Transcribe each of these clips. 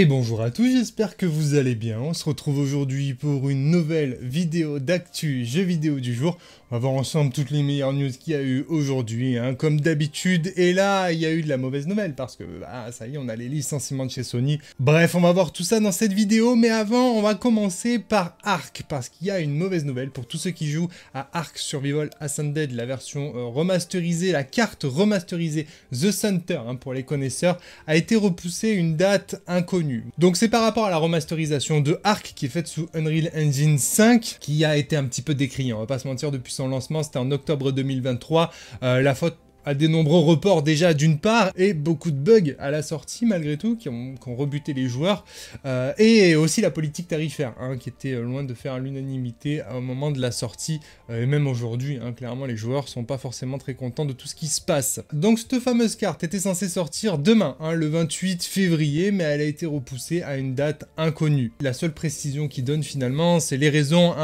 Et bonjour à tous, j'espère que vous allez bien. On se retrouve aujourd'hui pour une nouvelle vidéo d'actu jeu vidéo du jour. On va voir ensemble toutes les meilleures news qu'il y a eu aujourd'hui, hein. comme d'habitude. Et là, il y a eu de la mauvaise nouvelle parce que bah, ça y est, on a les licenciements de chez Sony. Bref, on va voir tout ça dans cette vidéo, mais avant, on va commencer par Ark parce qu'il y a une mauvaise nouvelle pour tous ceux qui jouent à Ark Survival Ascended, la version euh, remasterisée, la carte remasterisée The Center hein, pour les connaisseurs, a été repoussée une date inconnue donc c'est par rapport à la remasterisation de Ark qui est faite sous Unreal Engine 5 qui a été un petit peu décriant, on va pas se mentir, depuis son lancement, c'était en octobre 2023, euh, la faute à des nombreux reports déjà d'une part, et beaucoup de bugs à la sortie malgré tout, qui ont, rebuté les joueurs, euh, et aussi la politique tarifaire, hein, qui était euh, loin de faire l'unanimité au moment de la sortie, euh, et même aujourd'hui, hein, clairement les joueurs sont pas forcément très contents de tout ce qui se passe. Donc cette fameuse carte était censée sortir demain, hein, le 28 février, mais elle a été repoussée à une date inconnue. La seule précision qu'ils donne finalement, c'est les raisons,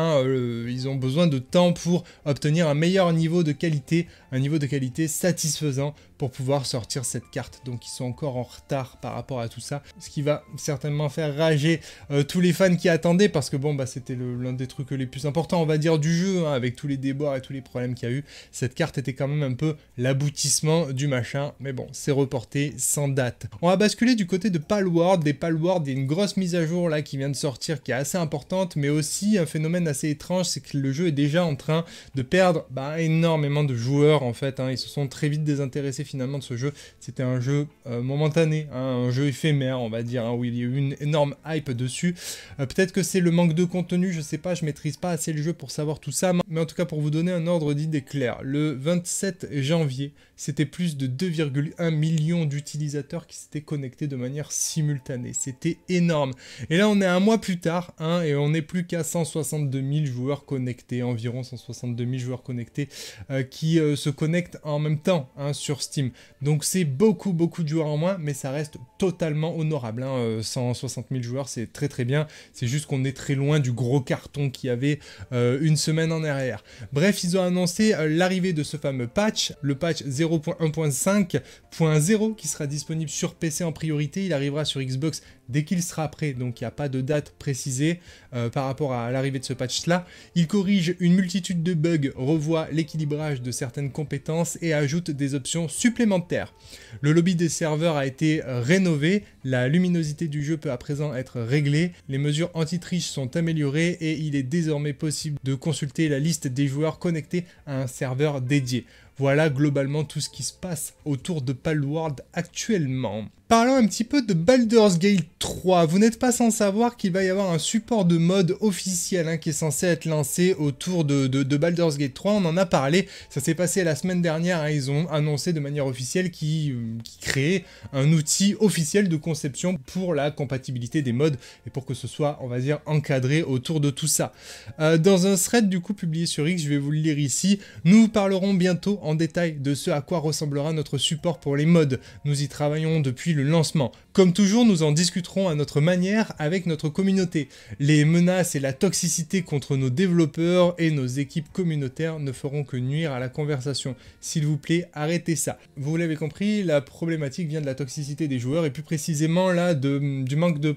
ils ont besoin de temps pour obtenir un meilleur niveau de qualité un niveau de qualité satisfaisant pour pouvoir sortir cette carte. Donc ils sont encore en retard par rapport à tout ça, ce qui va certainement faire rager euh, tous les fans qui attendaient, parce que bon, bah c'était l'un des trucs les plus importants, on va dire, du jeu, hein, avec tous les déboires et tous les problèmes qu'il y a eu. Cette carte était quand même un peu l'aboutissement du machin, mais bon, c'est reporté sans date. On va basculer du côté de Palward. Des Palward, il y a une grosse mise à jour là qui vient de sortir, qui est assez importante, mais aussi un phénomène assez étrange, c'est que le jeu est déjà en train de perdre bah, énormément de joueurs en fait. Hein. Ils se sont très vite désintéressés finalement de ce jeu. C'était un jeu euh, momentané, hein. un jeu éphémère, on va dire, hein, où il y a eu une énorme hype dessus. Euh, peut-être que c'est le manque de contenu, je sais pas, je maîtrise pas assez le jeu pour savoir tout ça. Mais en tout cas, pour vous donner un ordre d'idée clair, le 27 janvier, c'était plus de 2,1 millions d'utilisateurs qui s'étaient connectés de manière simultanée. C'était énorme. Et là, on est un mois plus tard, et on n'est plus qu'à 162 000 joueurs connectés, environ 162 000 joueurs connectés euh, qui se connectent en même temps hein, sur Steam. Donc c'est beaucoup, beaucoup de joueurs en moins, mais ça reste totalement honorable. 160 hein. 000 euh, joueurs, c'est très, très bien. C'est juste qu'on est très loin du gros carton qu'il y avait euh, une semaine en arrière. Bref, ils ont annoncé euh, l'arrivée de ce fameux patch, le patch 0.1.5.0 qui sera disponible sur PC en priorité. Il arrivera sur Xbox dès qu'il sera prêt, donc il n'y a pas de date précisée euh, par rapport à l'arrivée de ce patch-là. Il corrige une multitude de bugs, revoit l'équilibrage de certaines compétences et ajoute des options supplémentaires. Le lobby des serveurs a été rénové, la luminosité du jeu peut à présent être réglée, les mesures anti-triche sont améliorées et il est désormais possible de consulter la liste des joueurs connectés à un serveur dédié. Voilà globalement tout ce qui se passe autour de Palworld actuellement. Parlons un petit peu de Baldur's Gate 3. Vous n'êtes pas sans savoir qu'il va y avoir un support de mode officiel hein, qui est censé être lancé autour de, Baldur's Gate 3. On en a parlé, ça s'est passé la semaine dernière. Hein. Ils ont annoncé de manière officielle qu'ils euh, qui créaient un outil officiel de conception pour la compatibilité des modes et pour que ce soit, on va dire, encadré autour de tout ça. Euh, dans un thread du coup publié sur X, je vais vous le lire ici, nous parlerons bientôt en détail de ce à quoi ressemblera notre support pour les modes. Nous y travaillons depuis le lancement comme toujours, nous en discuterons à notre manière avec notre communauté. Les menaces et la toxicité contre nos développeurs et nos équipes communautaires ne feront que nuire à la conversation. S'il vous plaît, arrêtez ça. Vous l'avez compris, la problématique vient de la toxicité des joueurs et plus précisément là du manque de,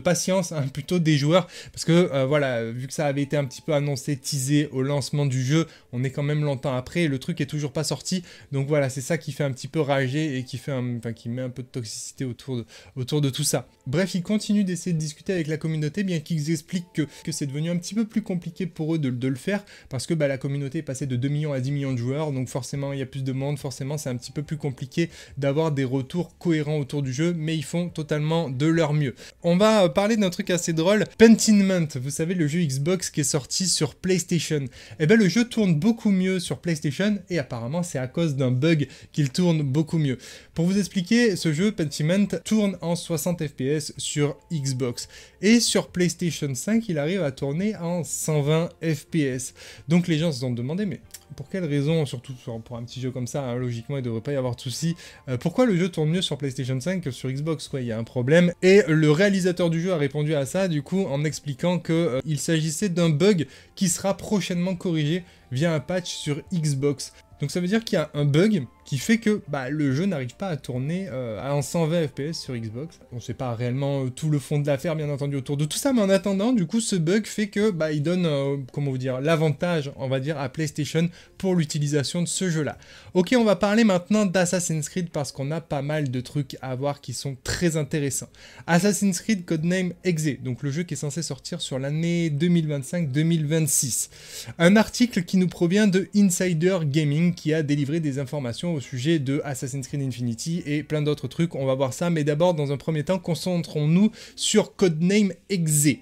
patience hein, plutôt des joueurs parce que euh, voilà, vu que ça avait été un petit peu annoncé, teasé au lancement du jeu, on est quand même longtemps après, et le truc est toujours pas sorti. Donc voilà, c'est ça qui fait un petit peu rager et qui fait qui met un peu de toxicité autour de, autour de tout ça. Bref, ils continuent d'essayer de discuter avec la communauté, bien qu'ils expliquent que, c'est devenu un petit peu plus compliqué pour eux de, le faire, parce que bah, la communauté est passée de 2 millions à 10 millions de joueurs, donc forcément il y a plus de monde, forcément c'est un petit peu plus compliqué d'avoir des retours cohérents autour du jeu, mais ils font totalement de leur mieux. On va euh, parler d'un truc assez drôle, Pentiment, vous savez le jeu Xbox qui est sorti sur PlayStation. Eh bien, le jeu tourne beaucoup mieux sur PlayStation, et apparemment c'est à cause d'un bug qu'il tourne beaucoup mieux. Pour vous expliquer, ce jeu Pentiment tourne en 60 fps sur Xbox. Et sur PlayStation 5, il arrive à tourner en 120 fps. Donc les gens se sont demandé, mais pour quelle raison, surtout pour un petit jeu comme ça, hein, logiquement il ne devrait pas y avoir de souci, euh, pourquoi le jeu tourne mieux sur PlayStation 5 que sur Xbox quoi, il y a un problème. Et le réalisateur du jeu a répondu à ça du coup en expliquant qu'il euh, s'agissait d'un bug qui sera prochainement corrigé via un patch sur Xbox. Donc ça veut dire qu'il y a un bug qui fait que bah, le jeu n'arrive pas à tourner euh, à 120 FPS sur Xbox. On ne sait pas réellement euh, tout le fond de l'affaire, bien entendu, autour de tout ça, mais en attendant, du coup, ce bug fait que bah, il donne, euh, comment vous dire, l'avantage, on va dire, à PlayStation pour l'utilisation de ce jeu-là. Ok, on va parler maintenant d'Assassin's Creed parce qu'on a pas mal de trucs à voir qui sont très intéressants. Assassin's Creed Codename Exe, donc le jeu qui est censé sortir sur l'année 2025-2026. Un article qui nous provient de Insider Gaming qui a délivré des informations au sujet de Assassin's Creed Infinity et plein d'autres trucs. On va voir ça, mais d'abord, dans un premier temps, concentrons-nous sur Codename Exe.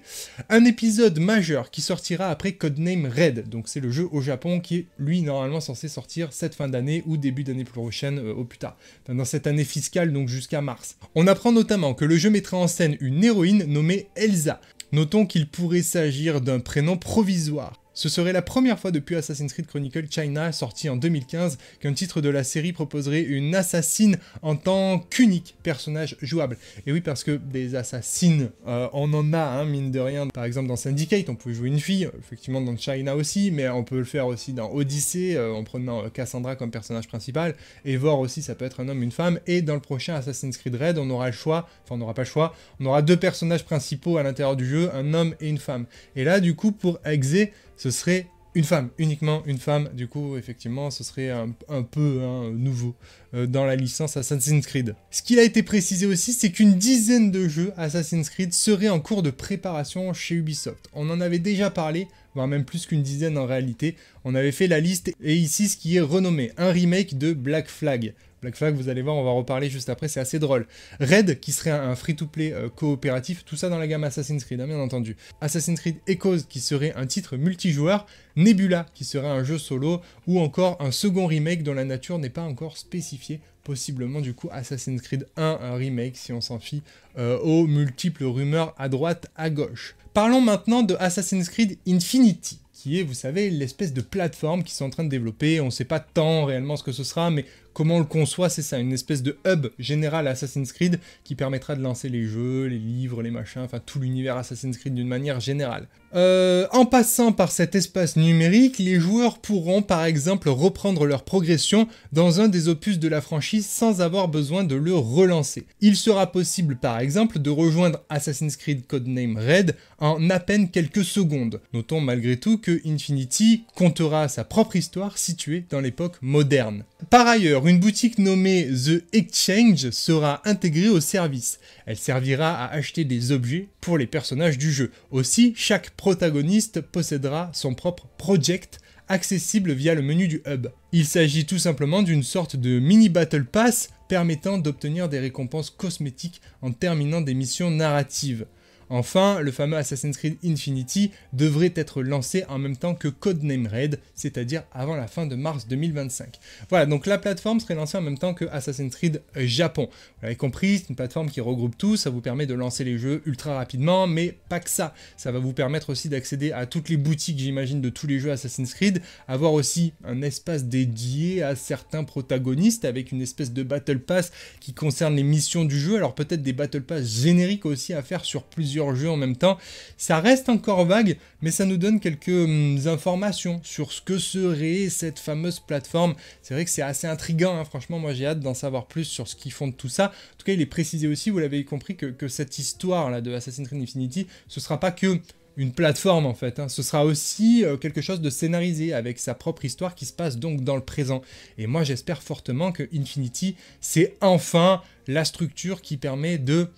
Un épisode majeur qui sortira après Codename Red. Donc, c'est le jeu au Japon qui est, lui, normalement censé sortir cette fin d'année ou début d'année prochaine euh, au plus tard. dans cette année fiscale, donc jusqu'à mars. On apprend notamment que le jeu mettra en scène une héroïne nommée Elsa. Notons qu'il pourrait s'agir d'un prénom provisoire. Ce serait la première fois depuis Assassin's Creed Chronicle China, sorti en 2015, qu'un titre de la série proposerait une assassine en tant qu'unique personnage jouable. Et oui, parce que des assassines, euh, on en a, hein, mine de rien. Par exemple, dans Syndicate, on pouvait jouer une fille, effectivement dans China aussi, mais on peut le faire aussi dans Odyssey, euh, en prenant euh, Cassandra comme personnage principal. et Voir aussi, ça peut être un homme, une femme. Et dans le prochain Assassin's Creed Red, on aura le choix, enfin on n'aura pas le choix, on aura deux personnages principaux à l'intérieur du jeu, un homme et une femme. Et là, du coup, pour Exe, ce serait une femme, uniquement une femme. Du coup, effectivement, ce serait un, peu hein, nouveau euh, dans la licence Assassin's Creed. Ce qu'il a été précisé aussi, c'est qu'une dizaine de jeux Assassin's Creed seraient en cours de préparation chez Ubisoft. On en avait déjà parlé voire même plus qu'une dizaine en réalité. On avait fait la liste et ici ce qui est renommé, un remake de Black Flag. Black Flag, vous allez voir, on va reparler juste après, c'est assez drôle. Red, qui serait un free-to-play euh, coopératif, tout ça dans la gamme Assassin's Creed, hein, bien entendu. Assassin's Creed Echoes, qui serait un titre multijoueur. Nebula, qui serait un jeu solo. Ou encore un second remake dont la nature n'est pas encore spécifiée possiblement du coup Assassin's Creed 1 un remake si on s'en fie euh, aux multiples rumeurs à droite, à gauche. Parlons maintenant de Assassin's Creed Infinity qui est, vous savez, l'espèce de plateforme qui sont en train de développer. On ne sait pas tant réellement ce que ce sera, mais comment on le conçoit, c'est ça, une espèce de hub général Assassin's Creed qui permettra de lancer les jeux, les livres, les machins, enfin tout l'univers Assassin's Creed d'une manière générale. Euh, en passant par cet espace numérique, les joueurs pourront par exemple reprendre leur progression dans un des opus de la franchise sans avoir besoin de le relancer. Il sera possible par exemple de rejoindre Assassin's Creed Codename Red en à peine quelques secondes. Notons malgré tout que Infinity comptera sa propre histoire située dans l'époque moderne. Par ailleurs, une boutique nommée The Exchange sera intégrée au service. Elle servira à acheter des objets pour les personnages du jeu. Aussi, chaque protagoniste possédera son propre project accessible via le menu du hub. Il s'agit tout simplement d'une sorte de mini battle pass permettant d'obtenir des récompenses cosmétiques en terminant des missions narratives. Enfin, le fameux Assassin's Creed Infinity devrait être lancé en même temps que Codename Red, c'est-à-dire avant la fin de mars 2025. Voilà, donc la plateforme serait lancée en même temps que Assassin's Creed euh, Japon. Vous l'avez compris, c'est une plateforme qui regroupe tout, ça vous permet de lancer les jeux ultra rapidement, mais pas que ça. Ça va vous permettre aussi d'accéder à toutes les boutiques, j'imagine, de tous les jeux Assassin's Creed, avoir aussi un espace dédié à certains protagonistes avec une espèce de Battle Pass qui concerne les missions du jeu, alors peut-être des Battle Pass génériques aussi à faire sur plusieurs plusieurs jeu en même temps. Ça reste encore vague, mais ça nous donne quelques hum, informations sur ce que serait cette fameuse plateforme. C'est vrai que c'est assez intriguant, hein. franchement, moi j'ai hâte d'en savoir plus sur ce qu'ils font de tout ça. En tout cas, il est précisé aussi, vous l'avez compris, que, cette histoire là de Assassin's Creed Infinity, ce sera pas que une plateforme en fait. Hein. Ce sera aussi euh, quelque chose de scénarisé avec sa propre histoire qui se passe donc dans le présent. Et moi j'espère fortement que Infinity, c'est enfin la structure qui permet de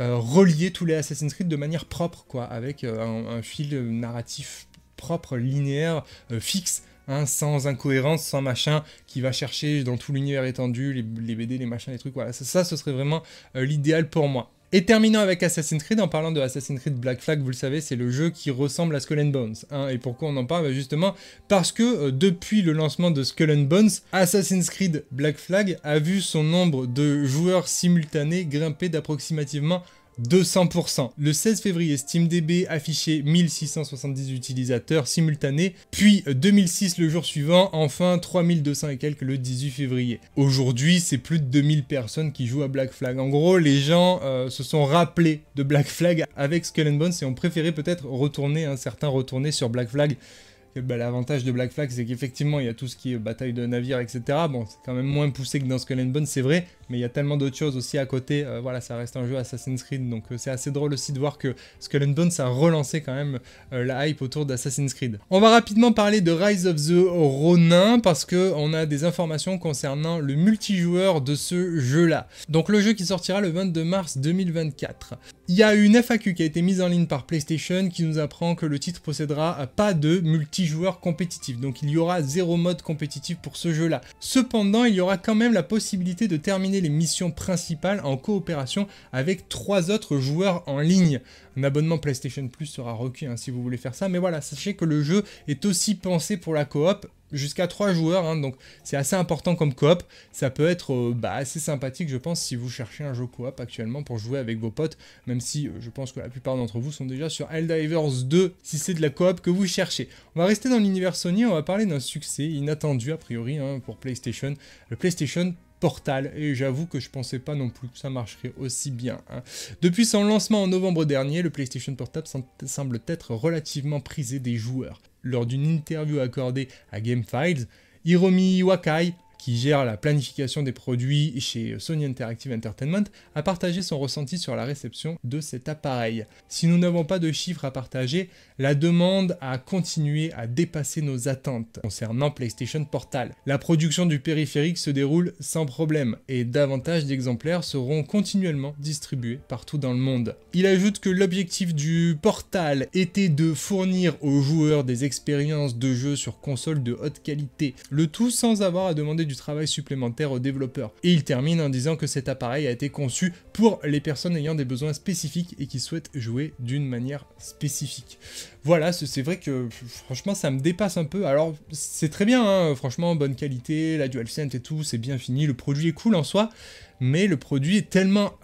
euh, relier tous les Assassin's Creed de manière propre, quoi, avec euh, un, fil narratif propre, linéaire, euh, fixe, hein, sans incohérence, sans machin, qui va chercher dans tout l'univers étendu, les, les, BD, les machins, les trucs, voilà. Ça, ça ce serait vraiment l'idéal pour moi. Et terminons avec Assassin's Creed en parlant de Assassin's Creed Black Flag, vous le savez, c'est le jeu qui ressemble à Skull and Bones. Hein. Et pourquoi on en parle bah, Justement parce que euh, depuis le lancement de Skull and Bones, Assassin's Creed Black Flag a vu son nombre de joueurs simultanés grimper d'approximativement 200%. Le 16 février, SteamDB affichait 1670 utilisateurs simultanés, puis 2006 le jour suivant, enfin 3200 et quelques le 18 février. Aujourd'hui, c'est plus de 2000 personnes qui jouent à Black Flag. En gros, les gens euh, se sont rappelés de Black Flag avec Skull and Bones et ont préféré peut-être retourner, un certain retourner sur Black Flag. Euh, bah, l'avantage de Black Flag, c'est qu'effectivement, il y a tout ce qui est bataille de navires, etc. Bon, c'est quand même moins poussé que dans Skull and Bones, c'est vrai, mais il y a tellement d'autres choses aussi à côté. Euh, voilà, ça reste un jeu Assassin's Creed, donc euh, c'est assez drôle aussi de voir que Skull and Bones a relancé quand même euh, la hype autour d'Assassin's Creed. On va rapidement parler de Rise of the Ronin parce que on a des informations concernant le multijoueur de ce jeu-là. Donc le jeu qui sortira le 22 mars 2024. Il y a une FAQ qui a été mise en ligne par PlayStation qui nous apprend que le titre possédera pas de multijoueur compétitif. Donc il y aura zéro mode compétitif pour ce jeu-là. Cependant, il y aura quand même la possibilité de terminer les missions principales en coopération avec trois autres joueurs en ligne. Un abonnement PlayStation Plus sera requis hein, si vous voulez faire ça, mais voilà, sachez que le jeu est aussi pensé pour la coop jusqu'à trois joueurs, hein, donc c'est assez important comme coop. Ça peut être euh, bah, assez sympathique, je pense, si vous cherchez un jeu coop actuellement pour jouer avec vos potes, même si euh, je pense que la plupart d'entre vous sont déjà sur Helldivers 2, si c'est de la coop que vous cherchez. On va rester dans l'univers Sony, on va parler d'un succès inattendu a priori hein, pour PlayStation. Le PlayStation Portal, et j'avoue que je pensais pas non plus que ça marcherait aussi bien. Hein. Depuis son lancement en novembre dernier, le PlayStation Portable semble être relativement prisé des joueurs. Lors d'une interview accordée à Game Files, Hiromi Wakai, qui gère la planification des produits chez Sony Interactive Entertainment, a partagé son ressenti sur la réception de cet appareil. Si nous n'avons pas de chiffres à partager, la demande a continué à dépasser nos attentes concernant PlayStation Portal. La production du périphérique se déroule sans problème et davantage d'exemplaires seront continuellement distribués partout dans le monde. Il ajoute que l'objectif du Portal était de fournir aux joueurs des expériences de jeu sur console de haute qualité, le tout sans avoir à demander du travail supplémentaire aux développeurs. Et il termine en disant que cet appareil a été conçu pour les personnes ayant des besoins spécifiques et qui souhaitent jouer d'une manière spécifique. Voilà, c'est vrai que franchement ça me dépasse un peu. Alors c'est très bien, hein, franchement, bonne qualité, la DualSense et tout, c'est bien fini, le produit est cool en soi, mais le produit est tellement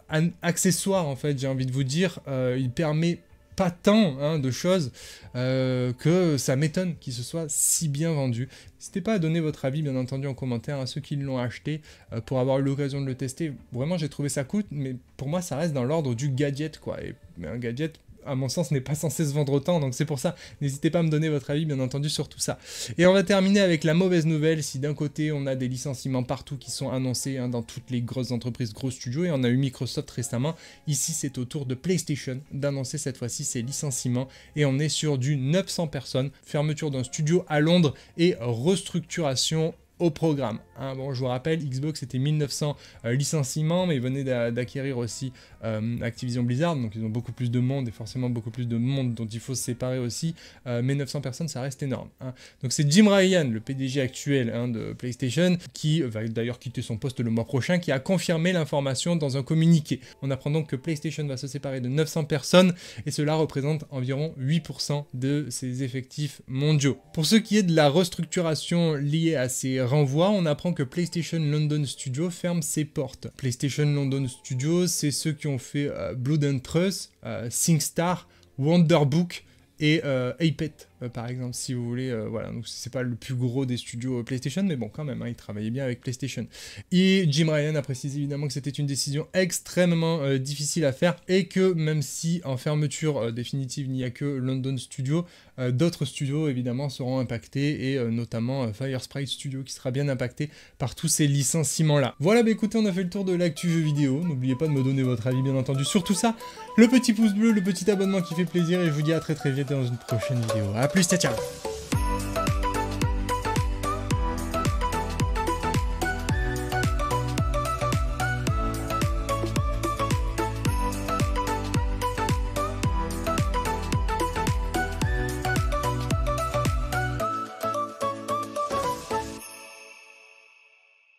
accessoire en fait, j'ai envie de vous dire, euh, il permet pas tant hein, de choses euh, que ça m'étonne qu'il se soit si bien vendu. N'hésitez pas à donner votre avis, bien entendu, en commentaire, à hein, ceux qui l'ont acheté euh, pour avoir eu l'occasion de le tester. Vraiment, j'ai trouvé ça coûte, mais pour moi, ça reste dans l'ordre du gadget, quoi. Et un gadget, à mon sens, n'est pas censé se vendre autant. Donc c'est pour ça, n'hésitez pas à me donner votre avis, bien entendu, sur tout ça. Et on va terminer avec la mauvaise nouvelle. Si d'un côté, on a des licenciements partout qui sont annoncés hein, dans toutes les grosses entreprises, gros studios, et on a eu Microsoft récemment, ici, c'est au tour de PlayStation d'annoncer cette fois-ci ses licenciements. Et on est sur du 900 personnes, fermeture d'un studio à Londres et restructuration au programme. Hein, bon, je vous rappelle, Xbox était 1900 euh, licenciements, mais ils venaient d'acquérir aussi euh, Activision Blizzard, donc ils ont beaucoup plus de monde et forcément beaucoup plus de monde dont il faut se séparer aussi. Euh, mais 900 personnes, ça reste énorme. Hein. Donc c'est Jim Ryan, le PDG actuel hein, de PlayStation, qui va d'ailleurs quitter son poste le mois prochain, qui a confirmé l'information dans un communiqué. On apprend donc que PlayStation va se séparer de 900 personnes et cela représente environ 8% de ses effectifs mondiaux. Pour ce qui est de la restructuration liée à ces renvois, on apprend que PlayStation London Studio ferme ses portes. PlayStation London Studios, c'est ceux qui ont fait euh, Blood and Trust, euh, SingStar, Wonderbook et euh, Apet. Euh, par exemple, si vous voulez, euh, voilà, donc c'est pas le plus gros des studios euh, PlayStation, mais bon, quand même, hein, il travaillait bien avec PlayStation. Et Jim Ryan a précisé évidemment que c'était une décision extrêmement difficile à faire et que même si en fermeture définitive, il n'y a que London Studio, d'autres studios évidemment seront impactés et notamment Firesprite Studio qui sera bien impacté par tous ces licenciements-là. Voilà, bah écoutez, on a fait le tour de l'actu jeu vidéo. N'oubliez pas de me donner votre avis, bien entendu, sur tout ça. Le petit pouce bleu, le petit abonnement qui fait plaisir et je vous dis à très très vite dans une prochaine vidéo. A plus, ciao, ciao